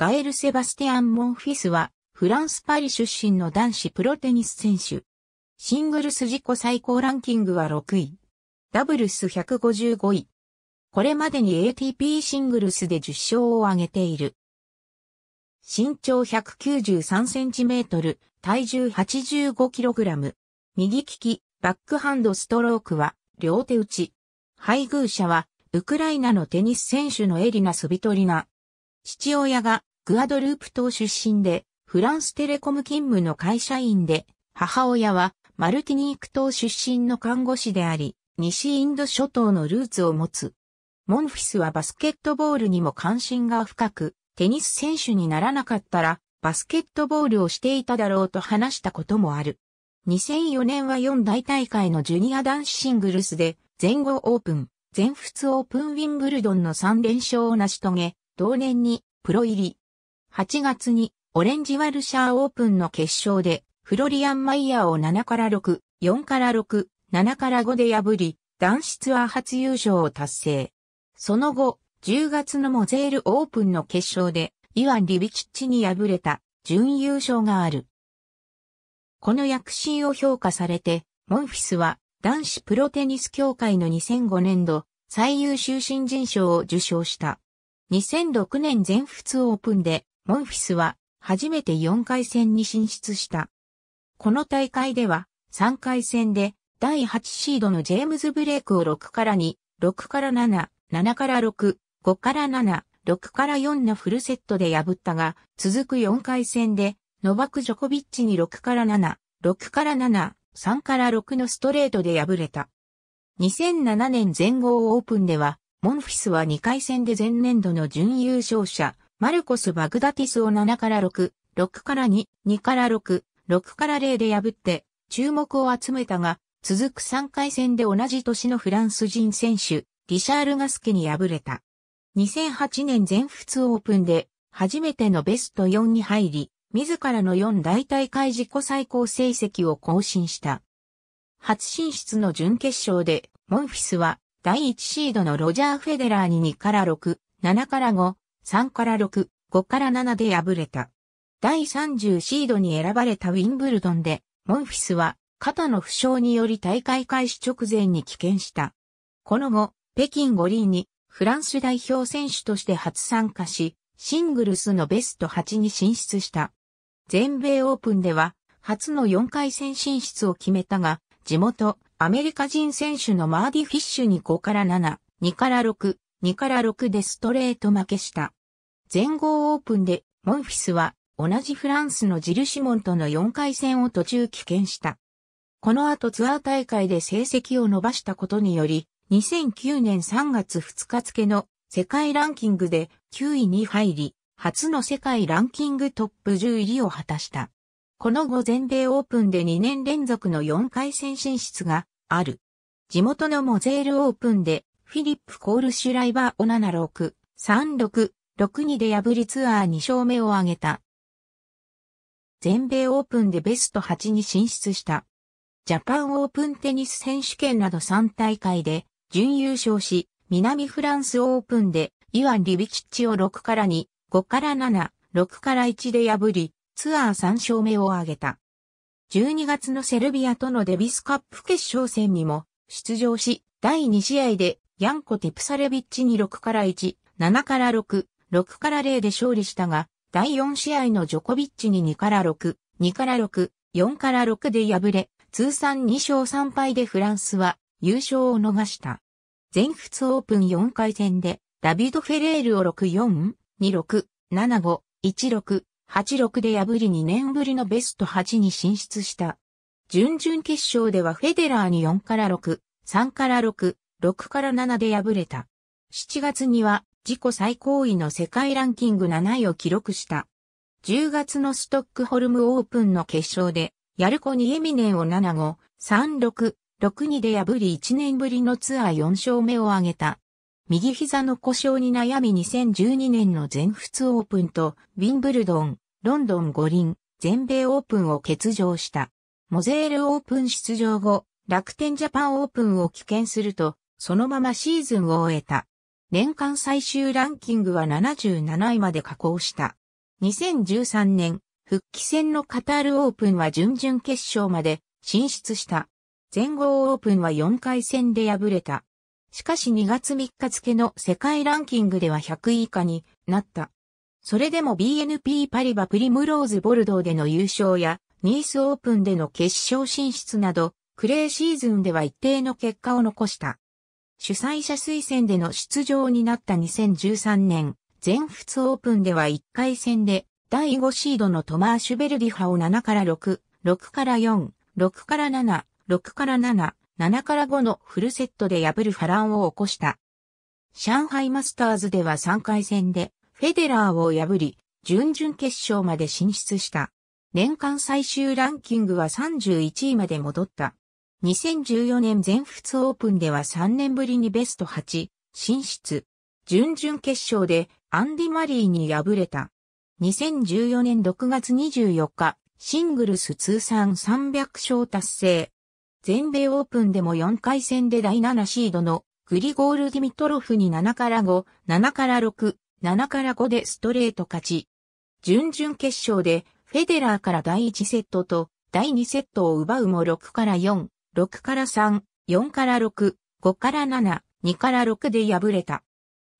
ガエル・セバスティアン・モンフィスは、フランス・パリ出身の男子プロテニス選手。シングルス自己最高ランキングは6位。ダブルス155位。これまでに ATP シングルスで10勝を挙げている。身長1 9 3トル、体重8 5ラム。右利き、バックハンドストロークは両手打ち。配偶者はウクライナのテニス選手のエリナ・スビトリナ。父親がグアドループ島出身で、フランステレコム勤務の会社員で、母親はマルティニーク島出身の看護師であり、西インド諸島のルーツを持つ。モンフィスはバスケットボールにも関心が深く、テニス選手にならなかったら、バスケットボールをしていただろうと話したこともある。2004年は4大大会のジュニア男子シングルスで、全豪オープン、全仏オープンウィンブルドンの3連勝を成し遂げ、同年にプロ入り。8月にオレンジワルシャーオープンの決勝でフロリアン・マイヤーを7から6、4から6、7から5で破り、男子ツアー初優勝を達成。その後、10月のモゼールオープンの決勝で、イワン・リビキッチに敗れた、準優勝がある。この躍進を評価されて、モンフィスは、男子プロテニス協会の2005年度、最優秀新人賞を受賞した。2006年全仏オープンで、モンフィスは初めて4回戦に進出した。この大会では3回戦で第8シードのジェームズ・ブレイクを6から2、6から7、7から6、5から7、6から4のフルセットで破ったが、続く4回戦で、ノバク・ジョコビッチに6から7、6から7、3から6のストレートで敗れた。2007年全豪オープンでは、モンフィスは2回戦で前年度の準優勝者、マルコス・バグダティスを7から6、6から2、2から6、6から0で破って、注目を集めたが、続く3回戦で同じ年のフランス人選手、リシャール・ガスケに敗れた。2008年全仏オープンで、初めてのベスト4に入り、自らの4大大会自己最高成績を更新した。初進出の準決勝で、モンフィスは、第1シードのロジャー・フェデラーに2から6、7から5、3から6、5から7で敗れた。第30シードに選ばれたウィンブルドンで、モンフィスは肩の負傷により大会開始直前に棄権した。この後、北京五輪にフランス代表選手として初参加し、シングルスのベスト8に進出した。全米オープンでは初の4回戦進出を決めたが、地元アメリカ人選手のマーディ・フィッシュに5から7、2から6、2から6でストレート負けした。全豪オープンでモンフィスは同じフランスのジル・シモンとの4回戦を途中棄権した。この後ツアー大会で成績を伸ばしたことにより、2009年3月2日付の世界ランキングで9位に入り、初の世界ランキングトップ10入りを果たした。この後全米オープンで2年連続の4回戦進出がある。地元のモゼールオープンでフィリップ・コールシュライバーを7 6 3 6 6-2で破りツアー2勝目を挙げた。全米オープンでベスト8に進出した。ジャパンオープンテニス選手権など3大会で準優勝し、南フランスオープンでイワン・リビキッチを6から2、5から7、6から1で破り、ツアー3勝目を挙げた。12月のセルビアとのデビスカップ決勝戦にも出場し、第2試合でヤンコ・テプサレビッチに6から1、7から6、6から0で勝利したが、第4試合のジョコビッチに2から6、2から6、4から6で敗れ、通算2勝3敗でフランスは優勝を逃した。全仏オープン4回戦で、ダビド・フェレールを6-4、2-6、7-5、1-6、8-6で破り2年ぶりのベスト8に進出した。準々決勝ではフェデラーに4から6、3から6、6から7で敗れた。7月には自己最高位の世界ランキング7位を記録した。10月のストックホルムオープンの決勝で、ヤルコにエミネンを7 5 36-62で破り1年ぶりのツアー4勝目を挙げた。右膝の故障に悩み2012年の全仏オープンと、ウィンブルドン、ロンドン五輪、全米オープンを欠場した。モゼールオープン出場後、楽天ジャパンオープンを棄権すると、そのままシーズンを終えた。年間最終ランキングは77位まで下降した。2013年、復帰戦のカタールオープンは準々決勝まで進出した。全豪オープンは4回戦で敗れた。しかし2月3日付の世界ランキングでは100位以下になった。それでも BNP パリバプリムローズボルドーでの優勝やニースオープンでの決勝進出など、クレーシーズンでは一定の結果を残した。主催者推薦での出場になった2013年、全仏オープンでは1回戦で、第5シードのトマーシュベルディハを7から6、6から4、6から7、6から7、7から5のフルセットで破る波乱を起こした。上海マスターズでは3回戦で、フェデラーを破り、準々決勝まで進出した。年間最終ランキングは31位まで戻った。2014年全仏オープンでは3年ぶりにベスト8進出。準々決勝でアンディ・マリーに敗れた。2014年6月24日、シングルス通算300勝達成。全米オープンでも4回戦で第7シードのグリゴール・ディミトロフに7から5、7から6、7から5でストレート勝ち。準々決勝でフェデラーから第1セットと第2セットを奪うも6から4、6から3、4から6、5から7、2から6で敗れた。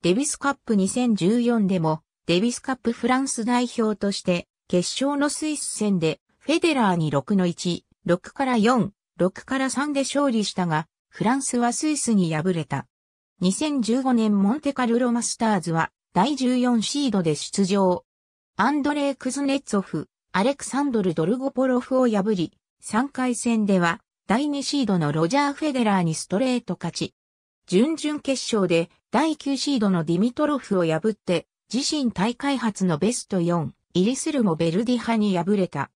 デビスカップ2014でも、デビスカップフランス代表として、決勝のスイス戦で、フェデラーに6の1、6から4、6から3で勝利したが、フランスはスイスに敗れた。2015年モンテカルロマスターズは、第14シードで出場。アンドレイ・クズネッツオフ、アレクサンドル・ドルゴポロフを破り、3回戦では、第2シードのロジャー・フェデラーにストレート勝ち。準々決勝で第9シードのディミトロフを破って自身大会初のベスト4イリスルもベルディ派に敗れた。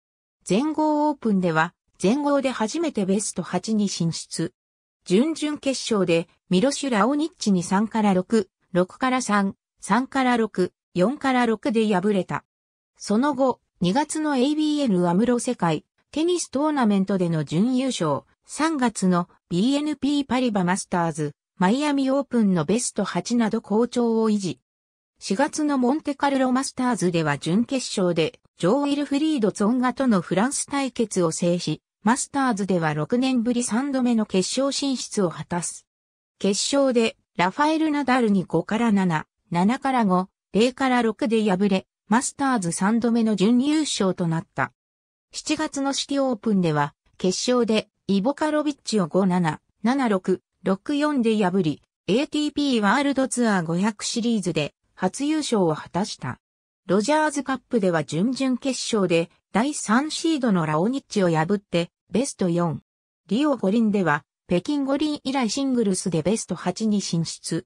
全豪オープンでは全豪で初めてベスト8に進出。準々決勝でミロシュ・ラオニッチに3から6、6から3、3から6、4から6で敗れた。その後、2月の ABN アムロ世界テニストーナメントでの準優勝、3月の BNP パリバマスターズ、マイアミオープンのベスト8など好調を維持。4月のモンテカルロマスターズでは準決勝で、ジョー・ウィルフリード・ツォンガとのフランス対決を制し、マスターズでは6年ぶり3度目の決勝進出を果たす。決勝で、ラファエル・ナダルに5から7、7から5、0から6で敗れ、マスターズ3度目の準優勝となった。7月のシティオープンでは、決勝でイボカロビッチを5-7、7-6、6-4で破り、ATP ワールドツアー500シリーズで初優勝を果たした。ロジャーズカップでは準々決勝で第3シードのラオニッチを破ってベスト4。リオ五輪では北京五輪以来シングルスでベスト8に進出。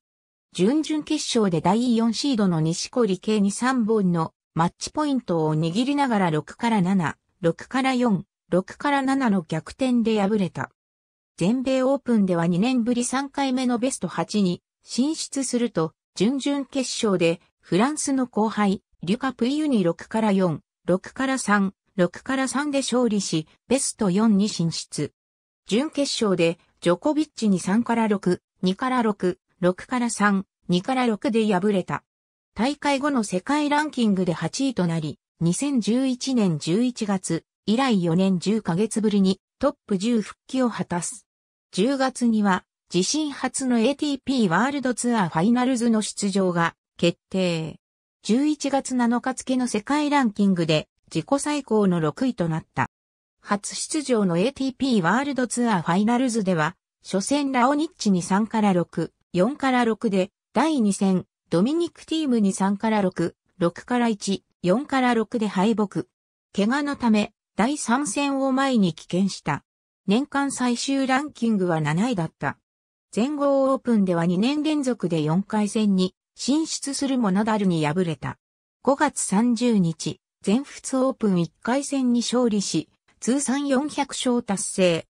準々決勝で第4シードの西堀圭に3本のマッチポイントを握りながら6から7、6から4、6から7の逆転で敗れた。全米オープンでは2年ぶり3回目のベスト8に進出すると、準々決勝でフランスの後輩、リュカ・プイユに6から4、6から3、6から3で勝利し、ベスト4に進出。準決勝でジョコビッチに3から6、2から6、6から3、2から6で敗れた。大会後の世界ランキングで8位となり、2011年11月以来4年10ヶ月ぶりにトップ10復帰を果たす。10月には自身初の ATP ワールドツアーファイナルズの出場が決定。11月7日付の世界ランキングで自己最高の6位となった。初出場の ATP ワールドツアーファイナルズでは、初戦ラオニッチに3から6、4から6で、第2戦、ドミニクティームに3から6、6から1、4から6で敗北。怪我のため、第3戦を前に棄権した。年間最終ランキングは7位だった。全豪オープンでは2年連続で4回戦に進出するもナダルに敗れた。5月30日、全仏オープン1回戦に勝利し、通算400勝達成。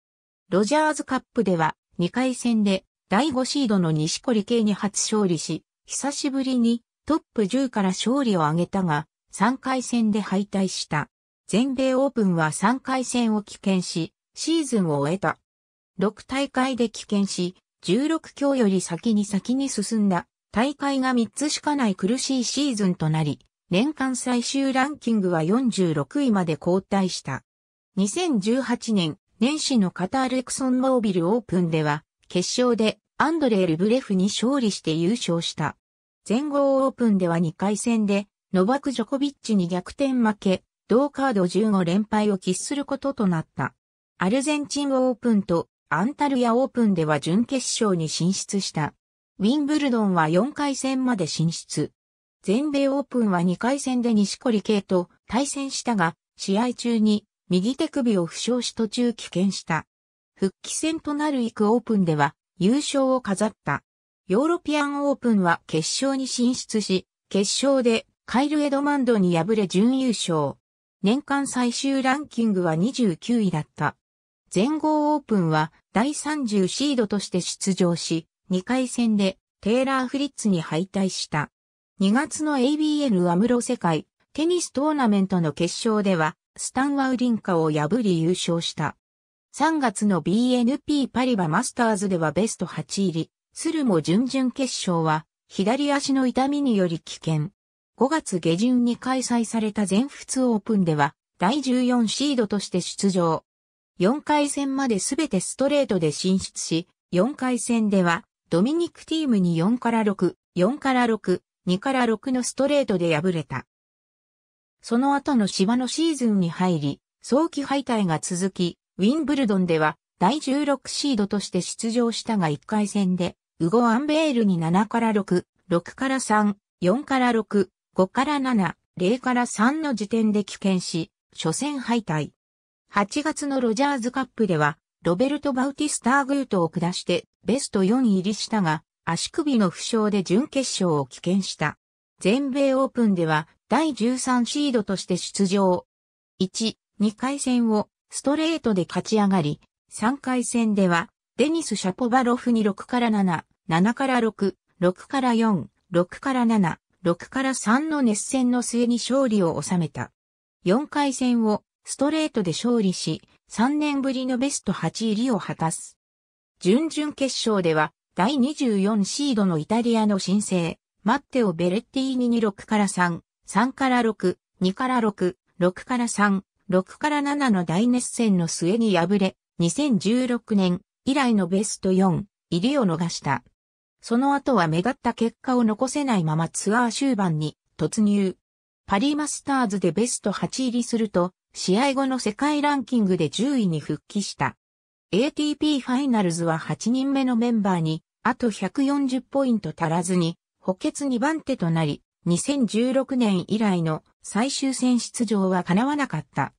ロジャーズカップでは2回戦で第5シードの西堀圭に初勝利し、久しぶりにトップ10から勝利を挙げたが、3回戦で敗退した。全米オープンは3回戦を棄権し、シーズンを終えた。6大会で棄権し、16強より先に先に進んだ大会が3つしかない苦しいシーズンとなり、年間最終ランキングは46位まで後退した。2018年、年始のカタールエクソンモービルオープンでは、決勝でアンドレー・ルブレフに勝利して優勝した。全豪オープンでは2回戦でノバク・ジョコビッチに逆転負け、同カード15連敗を喫することとなった。アルゼンチンオープンとアンタルヤオープンでは準決勝に進出した。ウィンブルドンは4回戦まで進出。全米オープンは2回戦で西堀圭と対戦したが、試合中に右手首を負傷し途中棄権した。復帰戦となるイクオープンでは優勝を飾った。ヨーロピアンオープンは決勝に進出し、決勝でカイル・エドマンドに敗れ準優勝。年間最終ランキングは29位だった。全豪オープンは第30シードとして出場し、2回戦でテイラー・フリッツに敗退した。2月の ABN アムロ世界テニストーナメントの決勝では、スタンワウリンカを破り優勝した。3月の BNP パリバマスターズではベスト8入り、スルも準々決勝は、左足の痛みにより危険。5月下旬に開催された全仏オープンでは、第14シードとして出場。4回戦まですべてストレートで進出し、4回戦では、ドミニクティームに4から6、4から6、2から6のストレートで敗れた。その後の芝のシーズンに入り、早期敗退が続き、ウィンブルドンでは、第16シードとして出場したが1回戦で、ウゴ・アンベールに7から6、6から3、4から6、5から7、0から3の時点で棄権し、初戦敗退。8月のロジャーズカップでは、ロベルト・バウティスター・グートを下してベスト4入りしたが、足首の負傷で準決勝を棄権した。全米オープンでは第13シードとして出場。1、2回戦をストレートで勝ち上がり、3回戦ではデニス・シャポバロフに6から7、7から6、6から4、6から7、6から3の熱戦の末に勝利を収めた。4回戦をストレートで勝利し、3年ぶりのベスト8入りを果たす。準々決勝では、第24シードのイタリアの新星、マッテオ・ベレッティーニに6から3、3から6、2から6、6から3、6から7の大熱戦の末に敗れ、2016年以来のベスト4入りを逃した。その後は目立った結果を残せないままツアー終盤に突入。パリマスターズでベスト8入りすると、試合後の世界ランキングで10位に復帰した。ATP ファイナルズは8人目のメンバーに、あと140ポイント足らずに、補欠2番手となり、2016年以来の最終戦出場は叶わなかった。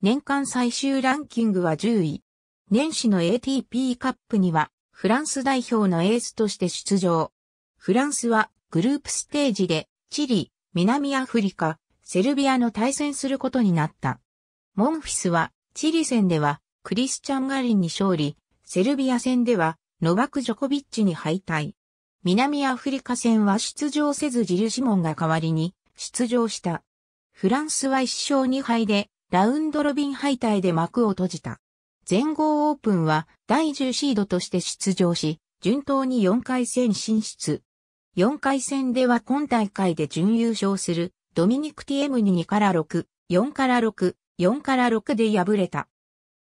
年間最終ランキングは10位。年始の ATP カップにはフランス代表のエースとして出場。フランスはグループステージでチリ、南アフリカ、セルビアの対戦することになった。モンフィスはチリ戦ではクリスチャン・ガリンに勝利、セルビア戦ではノバク・ジョコビッチに敗退。南アフリカ戦は出場せずジル・シモンが代わりに出場した。フランスは1勝2敗でラウンドロビン敗退で幕を閉じた。全豪オープンは第10シードとして出場し、順当に4回戦進出。4回戦では今大会で準優勝するドミニク・ティエムに2から6、4から6、4から6で敗れた。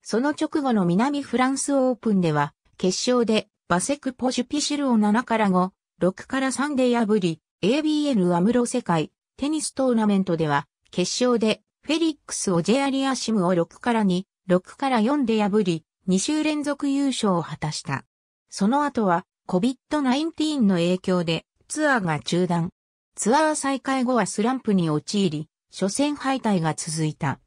その直後の南フランスオープンでは、決勝でバセク・ポジュピシルを7から5、6から3で破り、ABN アムロ世界テニストーナメントでは、決勝でフェリックス・オジェアリアシムを6から2、6から4で破り、2週連続優勝を果たした。その後は、COVID-19 の影響でツアーが中断。ツアー再開後はスランプに陥り、初戦敗退が続いた。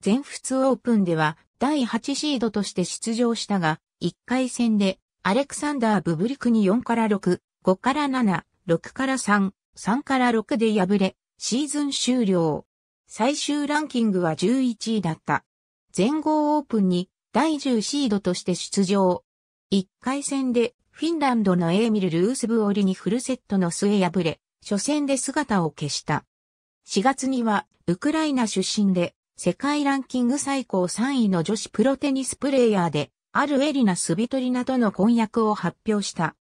全仏オープンでは第8シードとして出場したが、1回戦でアレクサンダー・ブブリクに4から6、5から7、6から3、3から6で敗れ、シーズン終了。最終ランキングは11位だった。全豪オープンに第10シードとして出場。1回戦でフィンランドのエーミル・ルースブオリにフルセットの末敗れ、初戦で姿を消した。4月にはウクライナ出身で世界ランキング最高3位の女子プロテニスプレーヤーであるエリナ・スビトリナとの婚約を発表した。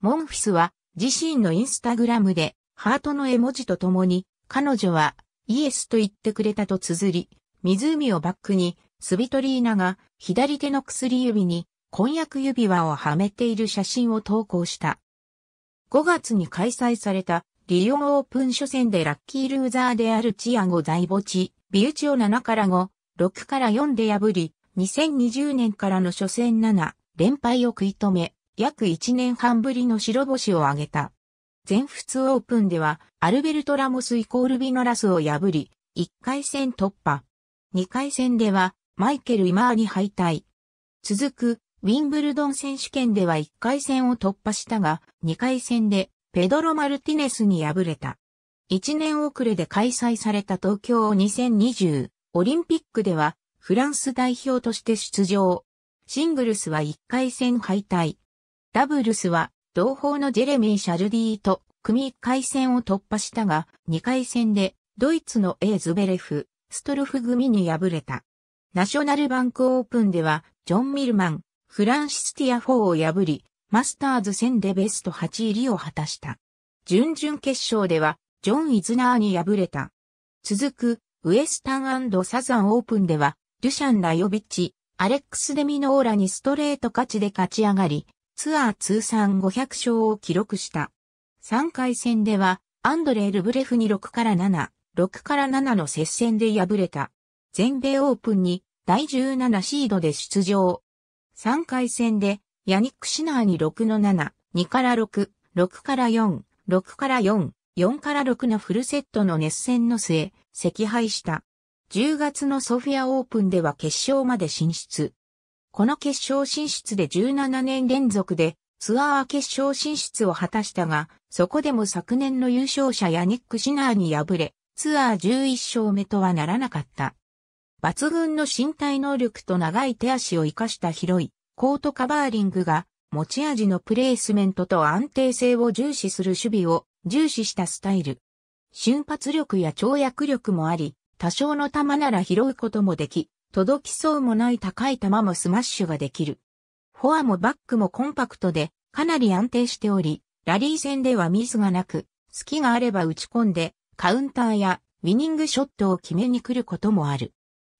モンフィスは自身のインスタグラムでハートの絵文字とともに彼女はイエスと言ってくれたと綴り、湖をバックにスビトリーナが左手の薬指に婚約指輪をはめている写真を投稿した。5月に開催されたリオンオープン初戦でラッキールーザーであるチアゴ大墓地、ビウチオ7から5、6から4で破り、2020年からの初戦7、連敗を食い止め、約1年半ぶりの白星を挙げた。全仏オープンでは、アルベルト・ラモスイコールビノラスを破り、1回戦突破。2回戦では、マイケル・イマーに敗退。続く、ウィンブルドン選手権では1回戦を突破したが、2回戦でペドロ・マルティネスに敗れた。1年遅れで開催された東京2020オリンピックでは、フランス代表として出場。シングルスは1回戦敗退。ダブルスは、同胞のジェレミー・シャルディと組1回戦を突破したが、2回戦でドイツのエーズベレフ、ストルフ組に敗れた。ナショナルバンクオープンでは、ジョン・ミルマン、フランシス・ティア4を破り、マスターズ戦でベスト8入りを果たした。準々決勝では、ジョン・イズナーに敗れた。続く、ウエスタンサザンオープンでは、ルシャン・ラヨビッチ、アレックス・デミノーラにストレート勝ちで勝ち上がり、ツアー通算500勝を記録した。3回戦では、アンドレ・ルブレフに6から7、6から7の接戦で敗れた。全米オープンに第17シードで出場。3回戦で、ヤニック・シナーに6の7、2から6、6から4、6から4、4から6のフルセットの熱戦の末、赤敗した。10月のソフィアオープンでは決勝まで進出。この決勝進出で17年連続でツアー決勝進出を果たしたが、そこでも昨年の優勝者ヤニック・シナーに敗れ、ツアー11勝目とはならなかった。抜群の身体能力と長い手足を生かした広いコートカバーリングが持ち味のプレースメントと安定性を重視する守備を重視したスタイル。瞬発力や跳躍力もあり、多少の球なら拾うこともでき、届きそうもない高い球もスマッシュができる。フォアもバックもコンパクトで、かなり安定しており、ラリー戦ではミスがなく、隙があれば打ち込んで、カウンターやウィニングショットを決めに来ることもある。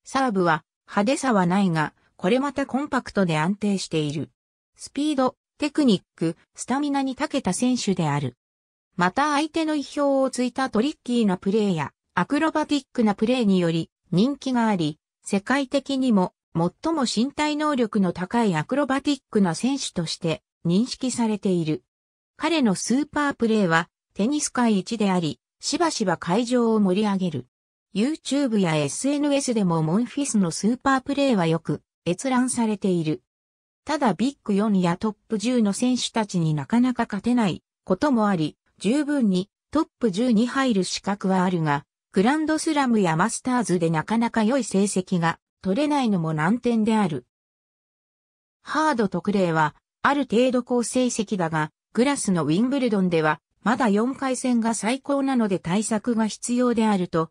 サーブは派手さはないが、これまたコンパクトで安定している。スピード、テクニック、スタミナに長けた選手である。また相手の意表をついたトリッキーなプレーや、アクロバティックなプレーにより人気があり、世界的にも最も身体能力の高いアクロバティックな選手として認識されている。彼のスーパープレーはテニス界一であり、しばしば会場を盛り上げる。YouTube や SNS でもモンフィスのスーパープレイはよく閲覧されている。ただビッグ4やトップ10の選手たちになかなか勝てないこともあり、十分にトップ10に入る資格はあるが、グランドスラムやマスターズでなかなか良い成績が取れないのも難点である。ハード特例は、ある程度高成績だが、グラスのウィンブルドンでは、まだ4回戦が最高なので対策が必要であると、